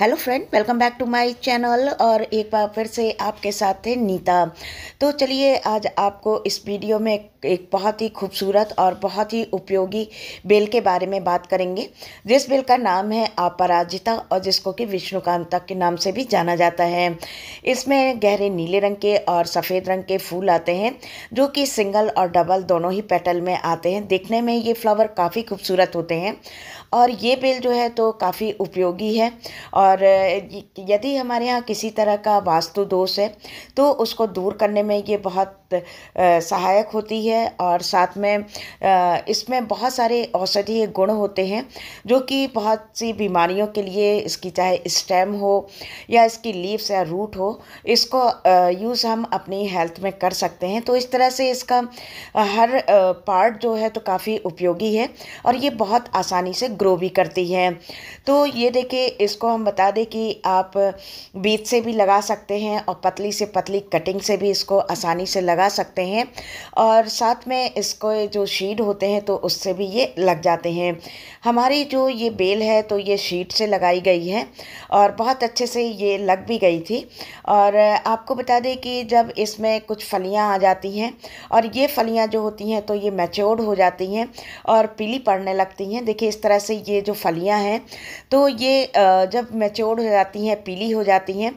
hello friend welcome back to my channel और एक बार फिर से आपके साथ है नीता तो चलिए आज आपको इस वीडियो में एक बहुत ही खूबसूरत और बहुत ही उपयोगी बेल के बारे में बात करेंगे जिस बेल का नाम है अपराजिता और जिसको कि विष्णुकांता के नाम से भी जाना जाता है इसमें गहरे नीले रंग के और सफ़ेद रंग के फूल आते हैं जो कि सिंगल और डबल दोनों ही पेटल में आते हैं देखने में ये फ्लावर काफ़ी खूबसूरत होते हैं और ये बेल जो है तो काफ़ी उपयोगी है और और यदि हमारे यहाँ किसी तरह का वास्तु दोष है तो उसको दूर करने में ये बहुत सहायक होती है और साथ में इसमें बहुत सारे औषधीय गुण होते हैं जो कि बहुत सी बीमारियों के लिए इसकी चाहे स्टेम हो या इसकी लीव्स या रूट हो इसको यूज़ हम अपनी हेल्थ में कर सकते हैं तो इस तरह से इसका हर पार्ट जो है तो काफ़ी उपयोगी है और ये बहुत आसानी से ग्रो भी करती है तो ये देखिए इसको हम बता दें कि आप बीज से भी लगा सकते हैं और पतली से पतली कटिंग से भी इसको आसानी से लगा सकते हैं और साथ में इसको जो शीड होते हैं तो उससे भी ये लग जाते हैं हमारी जो ये बेल है तो ये शीट से लगाई गई है और बहुत अच्छे से ये लग भी गई थी और आपको बता दें कि जब इसमें कुछ फलियाँ आ जाती हैं और ये फलियाँ जो होती हैं तो ये मैच्योर्ड हो जाती हैं और पीली पड़ने लगती हैं देखिए इस तरह से ये जो फलियाँ हैं तो ये जब मैच्योर्ड हो जाती हैं पीली हो जाती हैं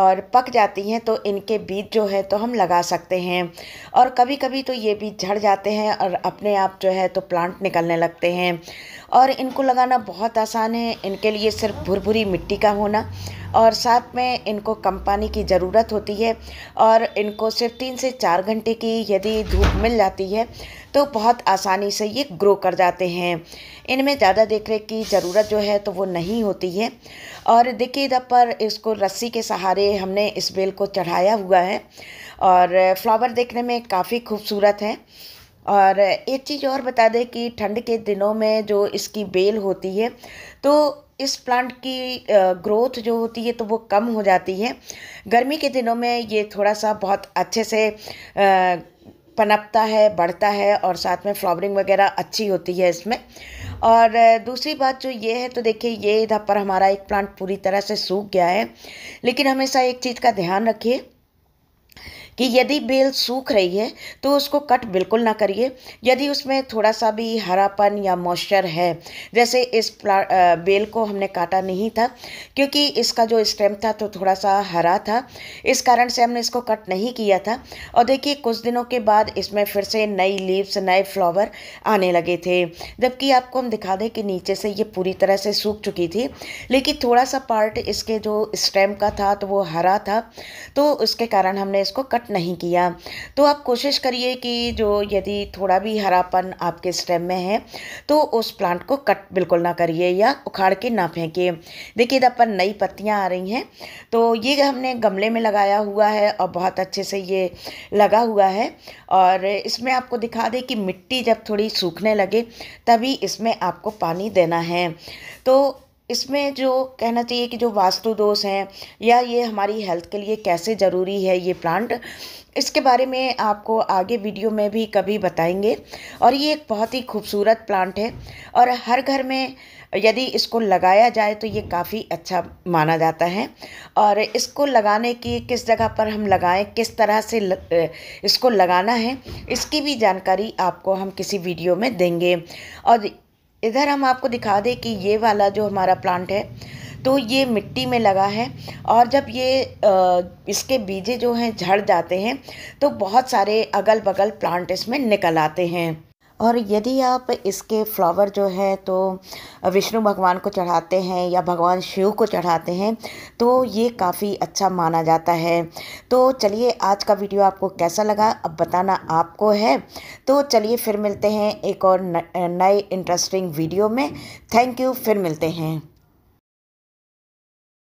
और पक जाती हैं तो इनके बीज जो है तो हम लगा सकते हैं और कभी कभी तो ये बीज झड़ जाते हैं और अपने आप जो है तो प्लांट निकलने लगते हैं और इनको लगाना बहुत आसान है इनके लिए सिर्फ भुरभुरी मिट्टी का होना और साथ में इनको कम पानी की ज़रूरत होती है और इनको सिर्फ तीन से चार घंटे की यदि धूप मिल जाती है तो बहुत आसानी से ये ग्रो कर जाते हैं इनमें ज़्यादा देख रेख की ज़रूरत जो है तो वो नहीं होती है और देखिए इधर पर इसको रस्सी के सहारे हमने इस बेल को चढ़ाया हुआ है और फ्लावर देखने में काफ़ी खूबसूरत है और एक चीज़ और बता दें कि ठंड के दिनों में जो इसकी बेल होती है तो इस प्लांट की ग्रोथ जो होती है तो वो कम हो जाती है गर्मी के दिनों में ये थोड़ा सा बहुत अच्छे से पनपता है बढ़ता है और साथ में फ्लावरिंग वगैरह अच्छी होती है इसमें और दूसरी बात जो ये है तो देखिए ये इधर पर हमारा एक प्लांट पूरी तरह से सूख गया है लेकिन हमेशा एक चीज़ का ध्यान रखिए कि यदि बेल सूख रही है तो उसको कट बिल्कुल ना करिए यदि उसमें थोड़ा सा भी हरापन या मॉइस्चर है जैसे इस बेल को हमने काटा नहीं था क्योंकि इसका जो स्टेम था तो थोड़ा सा हरा था इस कारण से हमने इसको कट नहीं किया था और देखिए कुछ दिनों के बाद इसमें फिर से नई लीव्स नए फ्लावर आने लगे थे जबकि आपको हम दिखा दें कि नीचे से ये पूरी तरह से सूख चुकी थी लेकिन थोड़ा सा पार्ट इसके जो स्टेम का था तो वो हरा था तो उसके कारण हमने इसको कट कट नहीं किया तो आप कोशिश करिए कि जो यदि थोड़ा भी हरापन आपके स्टेम में है तो उस प्लांट को कट बिल्कुल ना करिए या उखाड़ के ना फेंकिए देखिए इधर पर नई पत्तियाँ आ रही हैं तो ये हमने गमले में लगाया हुआ है और बहुत अच्छे से ये लगा हुआ है और इसमें आपको दिखा दें कि मिट्टी जब थोड़ी सूखने लगे तभी इसमें आपको पानी देना है तो इसमें जो कहना चाहिए कि जो वास्तु दोष हैं या ये हमारी हेल्थ के लिए कैसे ज़रूरी है ये प्लांट इसके बारे में आपको आगे वीडियो में भी कभी बताएंगे और ये एक बहुत ही खूबसूरत प्लांट है और हर घर में यदि इसको लगाया जाए तो ये काफ़ी अच्छा माना जाता है और इसको लगाने की किस जगह पर हम लगाएं किस तरह से ल, इसको लगाना है इसकी भी जानकारी आपको हम किसी वीडियो में देंगे और इधर हम आपको दिखा दें कि ये वाला जो हमारा प्लांट है तो ये मिट्टी में लगा है और जब ये इसके बीजे जो हैं झड़ जाते हैं तो बहुत सारे अगल बगल प्लांट इसमें निकल आते हैं और यदि आप इसके फ्लावर जो है तो विष्णु भगवान को चढ़ाते हैं या भगवान शिव को चढ़ाते हैं तो ये काफ़ी अच्छा माना जाता है तो चलिए आज का वीडियो आपको कैसा लगा अब बताना आपको है तो चलिए फिर मिलते हैं एक और नए इंटरेस्टिंग वीडियो में थैंक यू फिर मिलते हैं